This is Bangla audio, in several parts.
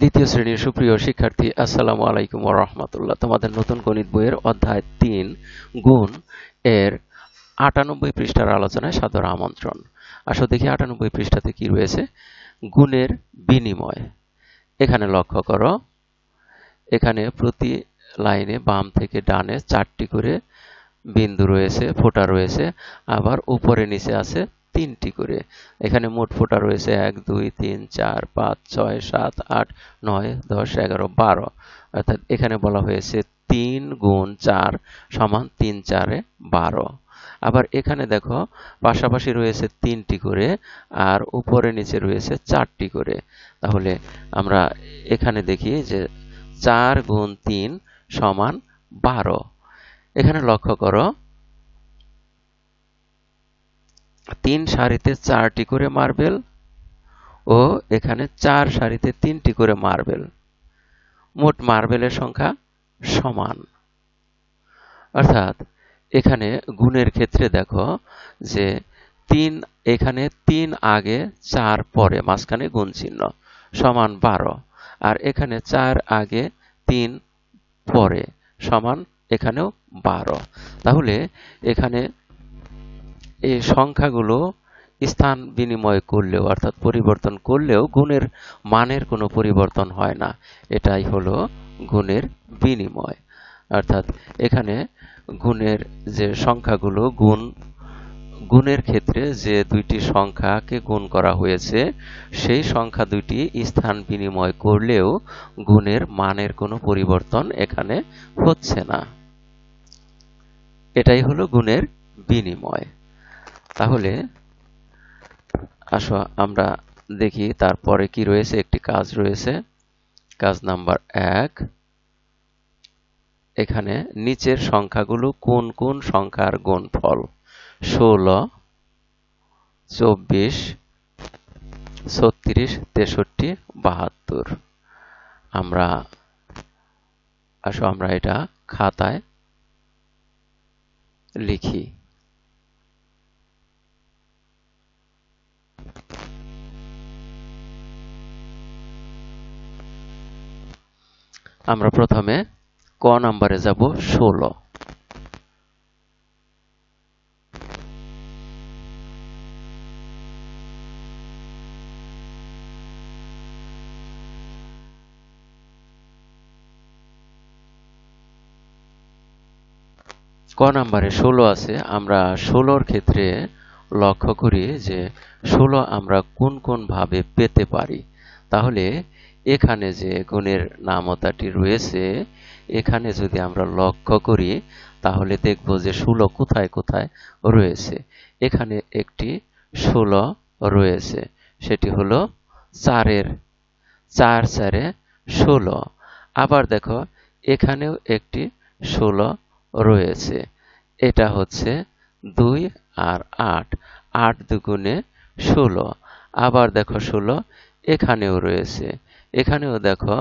দ্বিতীয় শ্রেণীর সুপ্রিয় শিক্ষার্থী আসসালামু আলাইকুম রহমতুল্লাহ তোমাদের নতুন গণিত বইয়ের অধ্যায় তিন গুণ এর আটানব্বই পৃষ্ঠার আলোচনায় সাদর আমন্ত্রণ আসো দেখি আটানব্বই পৃষ্ঠাতে কি রয়েছে গুণের বিনিময় এখানে লক্ষ্য করো এখানে প্রতি লাইনে বাম থেকে ডানে চারটি করে বিন্দু রয়েছে ফোটা রয়েছে আবার উপরে নিচে আছে তিনটি করে এখানে মোট ফোটা রয়েছে এক দুই তিন চার পাঁচ ছয় সাত আট নয় দশ এগারো বারো অর্থাৎ এখানে বলা হয়েছে তিন গুণ চার সমান তিন চারে বারো আবার এখানে দেখো পাশাপাশি রয়েছে তিনটি করে আর উপরে নিচে রয়েছে চারটি করে তাহলে আমরা এখানে দেখি যে চার গুণ তিন সমান বারো এখানে লক্ষ্য করো তিন সারিতে চারটি করে মার্বেল ও এখানে চার সারিতে তিনটি করে মার্বেল মোট মার্বেলের সংখ্যা সমান অর্থাৎ এখানে গুণের ক্ষেত্রে দেখো যে তিন এখানে তিন আগে চার পরে মাঝখানে গুণ চিহ্ন সমান বারো আর এখানে চার আগে তিন পরে সমান এখানেও বারো তাহলে এখানে এই সংখ্যাগুলো স্থান বিনিময় করলেও অর্থাৎ পরিবর্তন করলেও গুণের মানের কোনো পরিবর্তন হয় না এটাই হলো গুণের বিনিময় অর্থাৎ এখানে গুণের যে সংখ্যাগুলো গুণ গুণের ক্ষেত্রে যে দুইটি সংখ্যাকে গুণ করা হয়েছে সেই সংখ্যা দুইটি স্থান বিনিময় করলেও গুণের মানের কোনো পরিবর্তন এখানে হচ্ছে না এটাই হলো গুণের বিনিময় তাহলে আসো আমরা দেখি তারপরে কি রয়েছে একটি কাজ রয়েছে কাজ নাম্বার এক এখানে নিচের সংখ্যাগুলো কোন কোন সংখ্যার গুণফল ষোল চব্বিশ ছত্রিশ তেষট্টি বাহাত্তর আমরা আসো আমরা এটা খাতায় লিখি আমরা প্রথমে ক নাম্বারে যাব ষোলো ক নাম্বারে ষোলো আছে আমরা ষোলোর ক্ষেত্রে লক্ষ্য করি যে ষোলো আমরা কোন কোন ভাবে পেতে পারি তাহলে এখানে যে গুণের নামতাটি রয়েছে এখানে যদি আমরা লক্ষ্য করি তাহলে দেখব যে ষোলো কোথায় কোথায় রয়েছে এখানে একটি ষোলো রয়েছে সেটি হলো চারের চার চারে ষোলো আবার দেখো এখানেও একটি ষোলো রয়েছে এটা হচ্ছে দুই আর আট আট দুগুণে ষোলো আবার দেখো ষোলো এখানেও রয়েছে এখানেও দেখো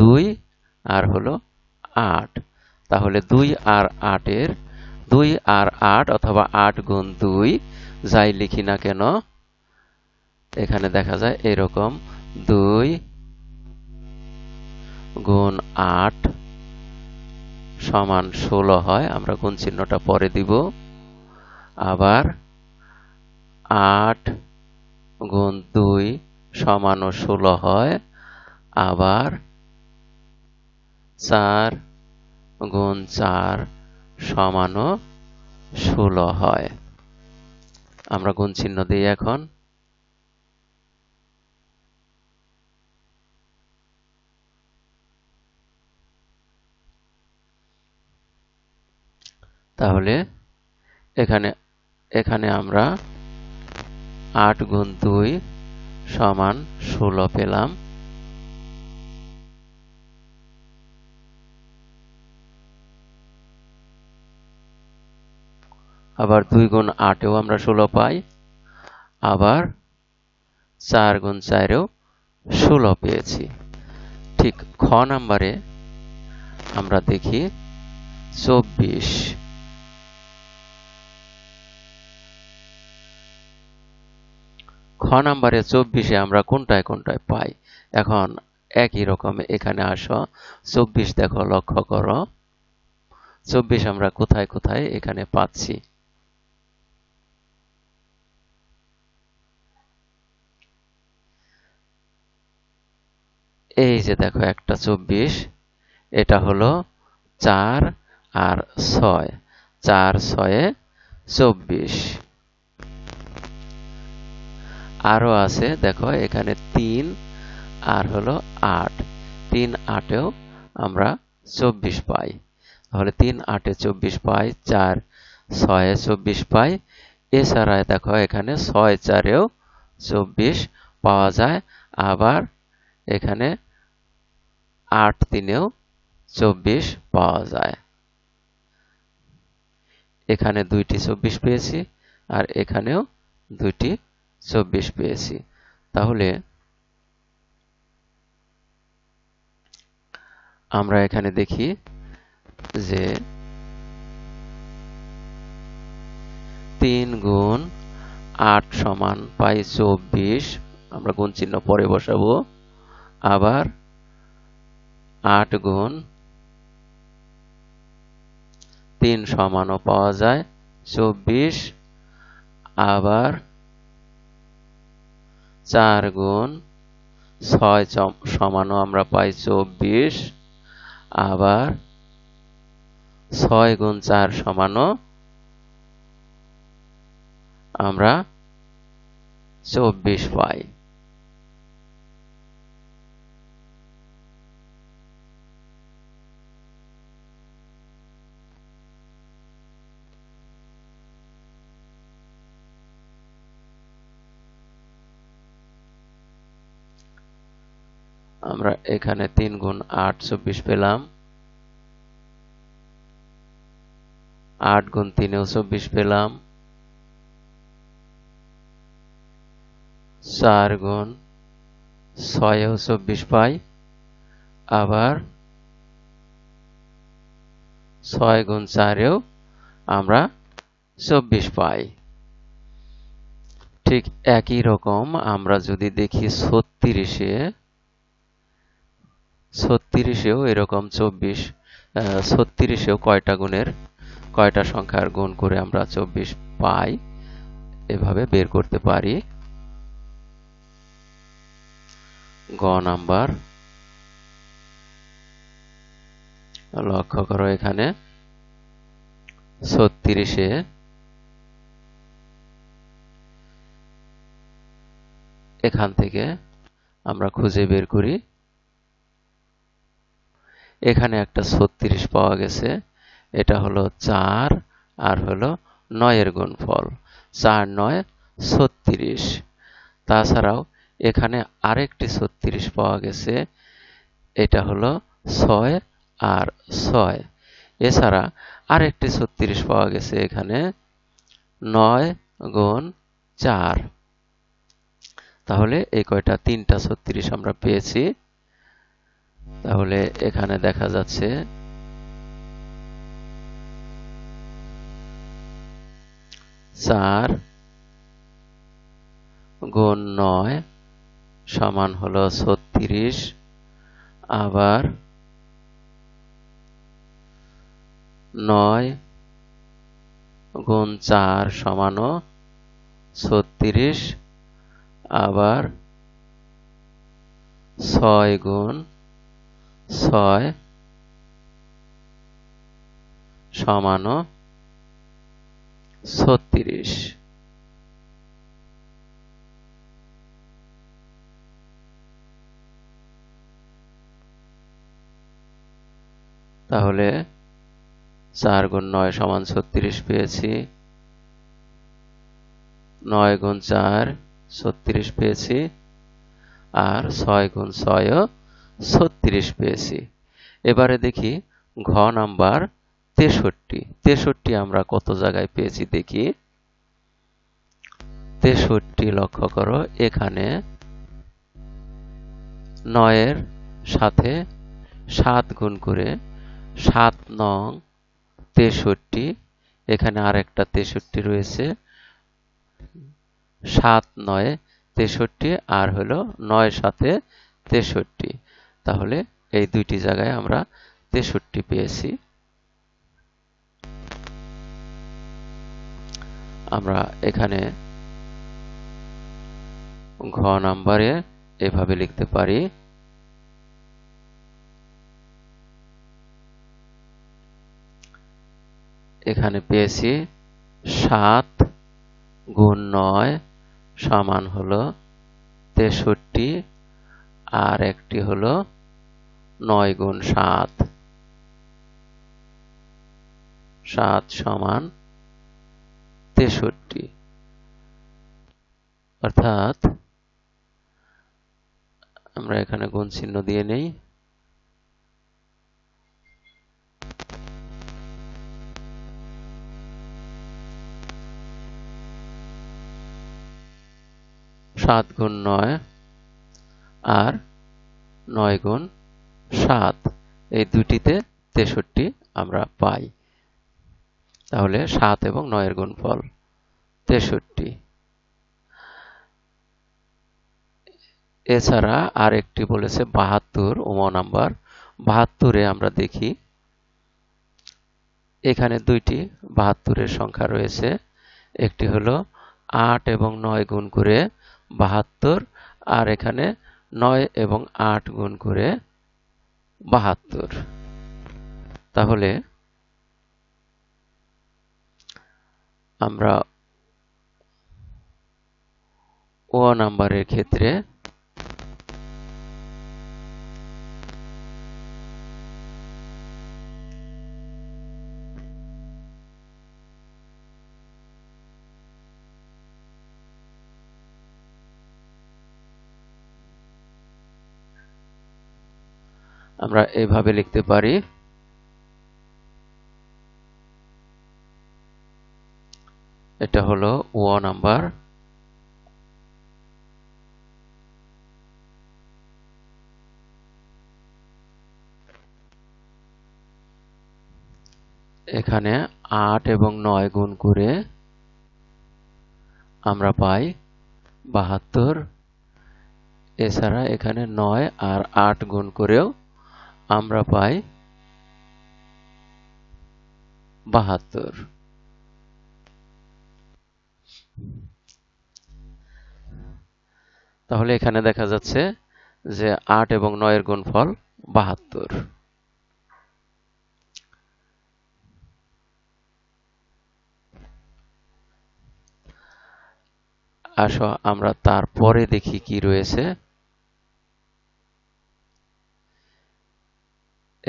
দুই আর হলো আট তাহলে দুই আর আটের দুই আর আট অথবা আট গুণ দুই যাই লিখি না কেন এখানে দেখা যায় এরকম দুই গুণ আট সমান ষোলো হয় আমরা গুণ চিহ্নটা পরে দিব আবার আট গুণ দুই সমান ও ষোলো হয় আবার চার গুণ চার সমান ও ষোলো হয় আমরা গুণ চিহ্ন দিই এখন তাহলে এখানে এখানে আমরা আট গুণ দুই সমান ষোলো পেলাম আবার দুই গুণ আটেও আমরা ষোলো পাই আবার চার গুণ চারেও ষোলো পেয়েছি ঠিক খ নাম্বারে আমরা দেখি চব্বিশ খ নাম্বারে চব্বিশে আমরা কোনটায় কোনটায় পাই এখন একই রকম এখানে আসো চব্বিশ দেখো লক্ষ্য করো চব্বিশ আমরা কোথায় কোথায় এখানে পাচ্ছি এই যে দেখো একটা চব্বিশ এটা হলো চার আর ছয় চার ছয়ে চব্বিশ আরও আছে দেখো এখানে তিন আর হলো আট তিন আটেও আমরা চব্বিশ পাই তাহলে তিন আটে চব্বিশ পাই চার ছয়ে চব্বিশ পাই এছাড়া দেখো এখানে ছয় চারেও চব্বিশ পাওয়া যায় আবার এখানে আট তিনেও চব্বিশ পাওয়া যায় এখানে দুইটি চব্বিশ পেয়েছি আর এখানেও দুইটি চব্বিশ পেয়েছি তাহলে আমরা এখানে দেখি যে তিন গুণ আট সমান পাই চব্বিশ আমরা গুণ চিহ্ন পরে বসাবো আবার আট গুণ তিন সমানও পাওয়া যায় চব্বিশ আবার চার গুণ ছয় সমানও আমরা পাই চব্বিশ আবার ছয় গুণ চার সমানও আমরা চব্বিশ পাই আমরা এখানে তিন গুণ আট চব্বিশ পেলাম আট গুণ তিনেও চব্বিশ পেলাম চার গুণ ছয়ও চব্বিশ পাই আবার ছয় গুণ চারেও আমরা চব্বিশ পাই ঠিক একই রকম আমরা যদি দেখি ছত্রিশে ছত্রিশেও এরকম চব্বিশ ছত্রিশেও কয়টা গুণের কয়টা সংখ্যার গুণ করে আমরা চব্বিশ পাই এভাবে বের করতে পারি গ নাম্বার লক্ষ্য করো এখানে ছত্রিশে এখান থেকে আমরা খুঁজে বের করি এখানে একটা ছত্রিশ পাওয়া গেছে এটা হলো চার আর হলো নয়ের গুণফল চার নয় ছত্রিশ তাছাড়াও এখানে আরেকটি ছত্রিশ পাওয়া গেছে এটা হলো ছয় আর ছয় এছাড়া আরেকটি ছত্রিশ পাওয়া গেছে এখানে নয় গুণ চার তাহলে এই কয়টা তিনটা ছত্রিশ আমরা পেয়েছি তাহলে এখানে দেখা যাচ্ছে চার গুণ নয় সমান হলো ছত্রিশ আবার নয় গুণ চার সমানও ছত্রিশ আবার ছয় গুণ ছয় সমানো ছত্রিশ তাহলে চার গুণ নয় সমান ছত্রিশ পেয়েছি নয় গুণ চার ছত্রিশ পেয়েছি আর ছয় গুণ ছয়ও ছত্রিশ পেয়েছি এবারে দেখি ঘ নাম্বার তেষট্টি তেষট্টি আমরা কত জায়গায় পেয়েছি দেখি তেষট্টি লক্ষ্য করো এখানে নয়ের সাথে সাত গুণ করে সাত নং তেষট্টি এখানে আরেকটা তেষট্টি রয়েছে সাত নয় তেষট্টি আর হলো নয় সাথে তেষট্টি তাহলে এই দুইটি জায়গায় আমরা তেষট্টি পেয়েছি আমরা এখানে ঘ নাম্বারে এভাবে লিখতে পারি এখানে পেয়েছি সাত গুণ নয় সমান হলো তেষট্টি আর একটি হলো নয় গুণ সাত সাত সমান তেষট্টি অর্থাৎ আমরা এখানে গুণ চিহ্ন দিয়ে নেই সাত গুণ নয় আর নয় গুণ সাত এই দুটিতে তেষট্টি আমরা পাই তাহলে সাত এবং নয়ের গুণফল তেষট্টি এছাড়া আর একটি বলেছে বাহাত্তর উম নাম্বার বাহাত্তরে আমরা দেখি এখানে দুইটি বাহাত্তরের সংখ্যা রয়েছে একটি হলো আট এবং নয় গুণ করে বাহাত্তর আর এখানে নয় এবং আট গুণ করে বাহাত্তর তাহলে আমরা ও নাম্বারের ক্ষেত্রে আমরা এভাবে লিখতে পারি এটা হলো ও নাম্বার এখানে আট এবং নয় গুণ করে আমরা পাই বাহাত্তর এছাড়া এখানে নয় আর আট গুণ করেও আমরা পাই বাহাত্তর তাহলে এখানে দেখা যাচ্ছে যে আট এবং নয়ের গুণফল বাহাত্তর আসো আমরা তারপরে দেখি কি রয়েছে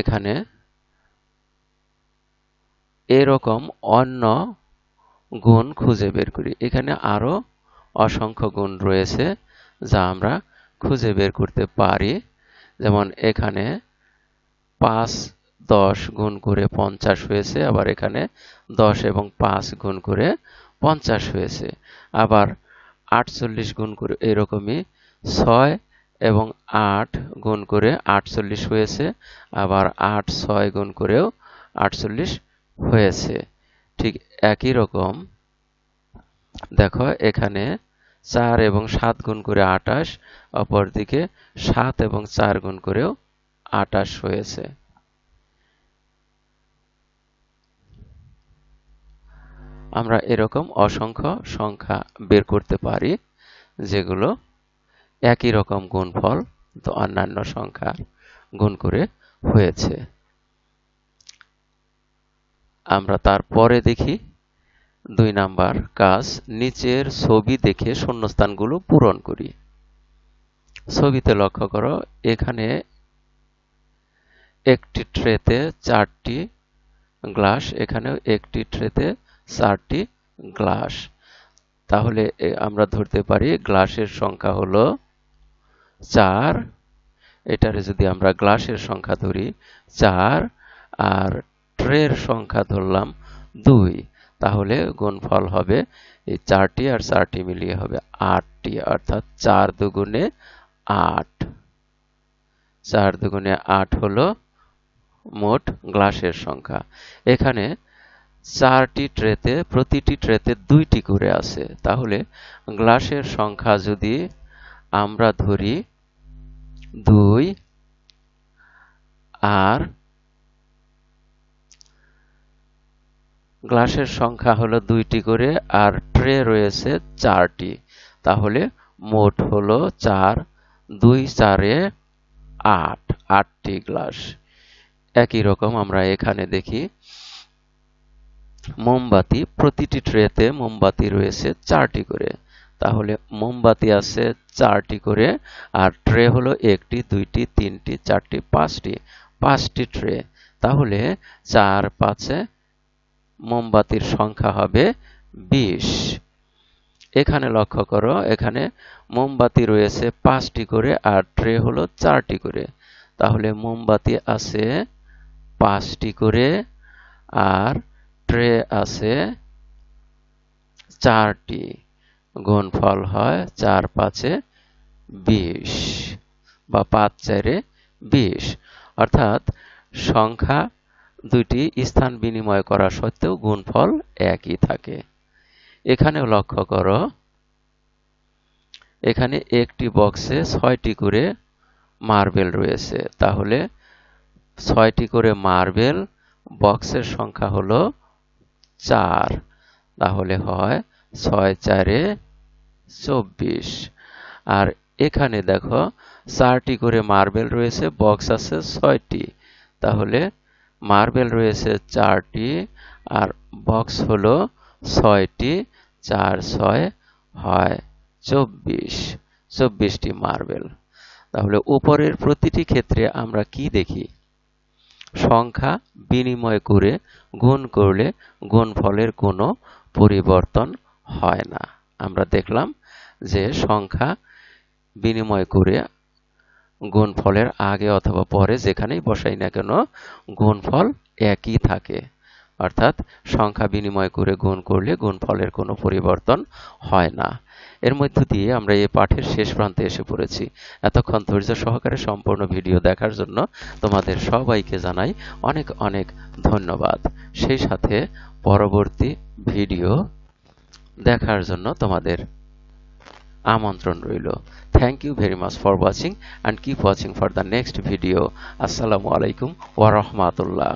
এখানে এরকম অন্য গুণ খুঁজে বের করি এখানে আরও অসংখ্য গুণ রয়েছে যা আমরা খুঁজে বের করতে পারি যেমন এখানে পাঁচ দশ গুণ করে পঞ্চাশ হয়েছে আবার এখানে দশ এবং পাঁচ গুণ করে পঞ্চাশ হয়েছে আবার আটচল্লিশ গুণ করে এরকমই ছয় এবং আট গুণ করে আটচল্লিশ হয়েছে আবার আট ছয় গুণ করেও আটচল্লিশ হয়েছে ঠিক একই রকম দেখো এখানে চার এবং সাত গুণ করে আটাশ অপরদিকে সাত এবং চার গুণ করেও আটাশ হয়েছে আমরা এরকম অসংখ্য সংখ্যা বের করতে পারি যেগুলো একই রকম গুণফল অন্যান্য সংখ্যা গুণ করে হয়েছে আমরা তারপরে দেখি দুই নাম্বার কাজ নিচের ছবি দেখে শূন্যস্থানগুলো পূরণ করি ছবিতে লক্ষ্য করো এখানে একটি ট্রেতে চারটি গ্লাস এখানেও একটি ট্রেতে চারটি গ্লাস তাহলে আমরা ধরতে পারি গ্লাসের সংখ্যা হলো চার এটারে যদি আমরা গ্লাসের সংখ্যা ধরি চার আর ট্রের সংখ্যা ধরলাম দুই তাহলে গুণফল হবে এই চারটি আর চারটি মিলিয়ে হবে আটটি অর্থাৎ চার দুগুণে আট চার দুগুণে আট হলো মোট গ্লাসের সংখ্যা এখানে চারটি ট্রেতে প্রতিটি ট্রেতে দুইটি করে আছে তাহলে গ্লাসের সংখ্যা যদি আমরা ধরি দুই আর গ্লাসের সংখ্যা হলো দুইটি করে আর ট্রে রয়েছে চারটি তাহলে মোট হলো চার দুই চারে আট আটটি গ্লাস একই রকম আমরা এখানে দেখি মোমবাতি প্রতিটি ট্রেতে মোমবাতি রয়েছে চারটি করে তাহলে মোমবাতি আছে চারটি করে আর ট্রে হলো একটি দুইটি তিনটি চারটি পাঁচটি পাঁচটি ট্রে তাহলে চার পাঁচে মোমবাতির সংখ্যা হবে বিশ এখানে লক্ষ্য করো এখানে মোমবাতি রয়েছে পাঁচটি করে আর ট্রে হলো চারটি করে তাহলে মোমবাতি আছে পাঁচটি করে আর ট্রে আছে চারটি গুণফল হয় চার পাঁচে বিশ বা পাঁচ চারে বিশ অর্থাৎ সংখ্যা দুইটি স্থান বিনিময় করা সত্ত্বেও গুণফল একই থাকে এখানে লক্ষ্য করো এখানে একটি বক্সে ছয়টি করে মার্বেল রয়েছে তাহলে ছয়টি করে মার্বেল বক্সের সংখ্যা হলো চার তাহলে হয় ছয় চারে চব্বিশ আর এখানে দেখো চারটি করে মার্বেল রয়েছে বক্স আছে ছয়টি তাহলে মার্বেল রয়েছে চারটি আর বক্স হলো ছয়টি চার ছয় হয় চব্বিশ চব্বিশটি মার্বেল তাহলে উপরের প্রতিটি ক্ষেত্রে আমরা কি দেখি সংখ্যা বিনিময় করে গুণ করলে গুণফলের কোনো পরিবর্তন হয় না আমরা দেখলাম যে সংখ্যা বিনিময় করে গুণফলের আগে অথবা পরে যেখানেই বসাই না কেন গুণফল একই থাকে অর্থাৎ সংখ্যা বিনিময় করে গুণ করলে গুণফলের কোনো পরিবর্তন হয় না এর মধ্য দিয়ে আমরা এই পাঠের শেষ প্রান্তে এসে পড়েছি এতক্ষণ ধৈর্য সহকারে সম্পূর্ণ ভিডিও দেখার জন্য তোমাদের সবাইকে জানাই অনেক অনেক ধন্যবাদ সেই সাথে পরবর্তী ভিডিও দেখার জন্য তোমাদের আমন্ত্রণ রইল thank you very much for watching and keep watching for the next video আসসালামু আলাইকুম ওয়া রাহমাতুল্লাহ